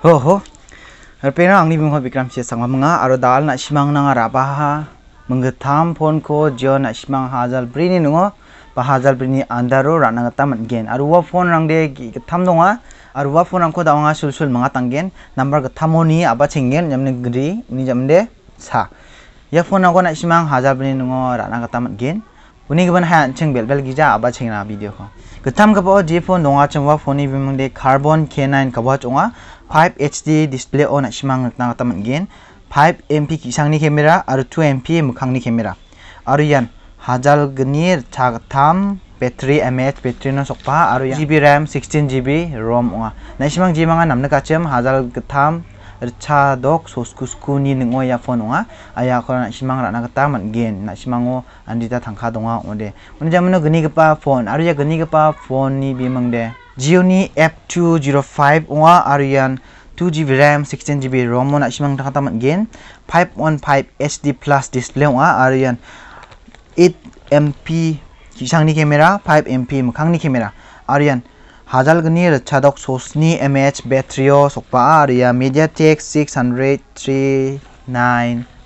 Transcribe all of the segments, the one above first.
Ho ho. Rupanya angin bunga Vikram sih sama menga. Aro dal nak simang nang apa ha? Menggetam pon ko jo nak simang hazal brini nungo. Pah hazal brini andaro rana getaman gen. Aro wa phone rang dek getam nunga. Ha. Aro wa phone angko dawanga sul sul menga tanggen. Number getamoni apa cinggen? Jamne gri ni jamde sa. Ya phone angko nak simang hazal brini nungo rana getaman gen. Uni kapan hai ancheng bel bel gija apa cinggen video ko. Getam kapo jepun nunga cewa phone ini bimung dek carbon K9 kapo cunga. 5 HD display on at shimang nagataman gin 5 MP kisang ni camera aru 2 MP mukhang ni camera aru yan hajal gnir thag tham battery mAh battery no sokpa aru yan GB RAM 16 GB ROM wa na shimang ji manga namna kachem hajal gtham rcha dok soskusku ni ningo ya phone wa aya ko na shimang ra nagataman gin na shimango andita thangkha donga onde onjamno gni gpa phone aru ya gni gpa phone ni bimangde jioni app 205 wa aryan 2gb ram 16gb rom mona simang taka tamat gen 515 hd plus display wa aryan 8 mp kisang ni camera 5 mp mukhang ni camera aryan hazal gni chadok sos ni mh battery o sokpa aryan mediatek 639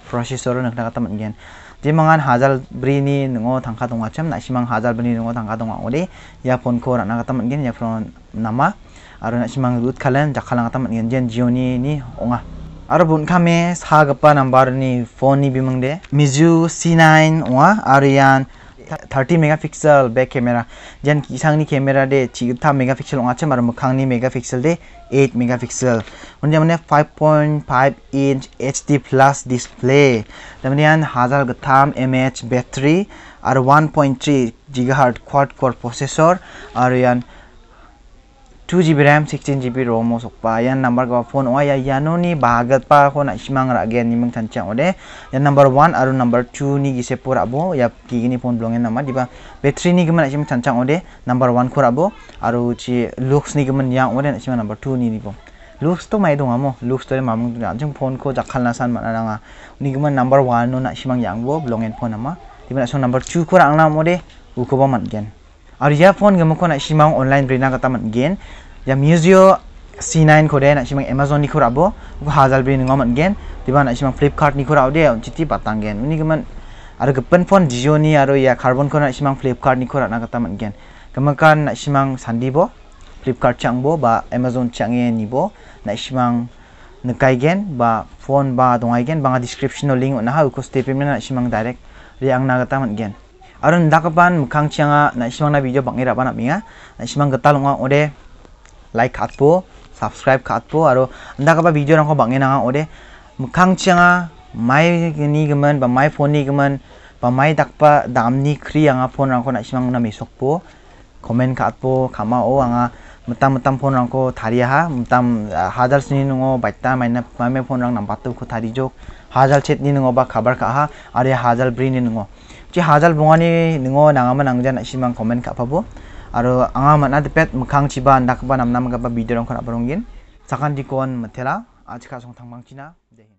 프랑시스어로 는 그냥 갖다만 겐 지망한 하잘 브리니 능어 당카 동화 참 나시망 하잘 브리니 능어 당카 동화 우리 야폰 코어 하나 갖다만 겐 야프론 남아 아르 나시망 루트 칼렌 자칼랑 갖다만 겐젠 지오니 니 옹아 아르 본 카메 사급바 넘버니 폰니 비망데 미주 C9 옹아 아르얀 30 megapixel back camera jan kisangni camera de 30 megapixel ongache maro mukhangni megapixel de 8 megapixel unja mane 5.5 inch hd plus display tamnian hazal gatham mh battery ar 1.3 gigahertz quad core processor ar yan 2GB RAM 16GB ROM osok pa yan number ga phone wa ya yano ni bagat pa ko na simang ra gen ni mang ode yan number 1 aru number 2 ni gise pura bo ya ki gini phone blongen nama diba battery ni gman sim tancang ode number 1 kura bo aru chi looks ni gman ya ode na simang number 2 ni ni bo looks to mai dong amo looks to mamung du anjung phone ko jakhal na san mana ranga ni gman number 1 no na simang yang bo blongen phone ama dibana so number 2 kura angna mo de ukoba man gen aur ya phone ge mukona simang online brina ka taman gen ya museo c9 kode na simang amazon ni khurabo go hazal brin ngoman gen diba na simang flipkart ni khurao de chiti patang gen uni geman aro ge pen phone jio ni aro ya carbon kona simang flipkart ni khurana ka taman gen kamakan na simang sandibo flipkart changbo ba amazon change ni bo na simang nakai gen ba phone ba dongai gen banga description no link na ha ko step me na simang direct ri ang na ka taman gen aron dakapan mukhang chianga na simang na video bangira bana minga ya. na simang gatal nga ode like khatpo subscribe khatpo aro andakapa video rang ko bangena nga ode mukhang chianga mai ni gman ba mai phone ni gman ba mai dakpa dam ni khri anga phone rang ko na simang na mesokpo comment khatpo khama o anga mutam mutam phone rang ko thariya ha mutam eh, hazar sini nungo baitta maina mai phone rang nam patto ko thari jok hazal chet ni nungo ba khabar ka ha are hazal brin ni nungo Cik Hazal bunga ni nengo nangama nangja nak siman komen kat apa bu. Aro angama nak tepet mekang ciba nak ba nam nam gapa video nak barongin. Sakan dikon metela. Ajka ah, song tangbang cina. Dehi.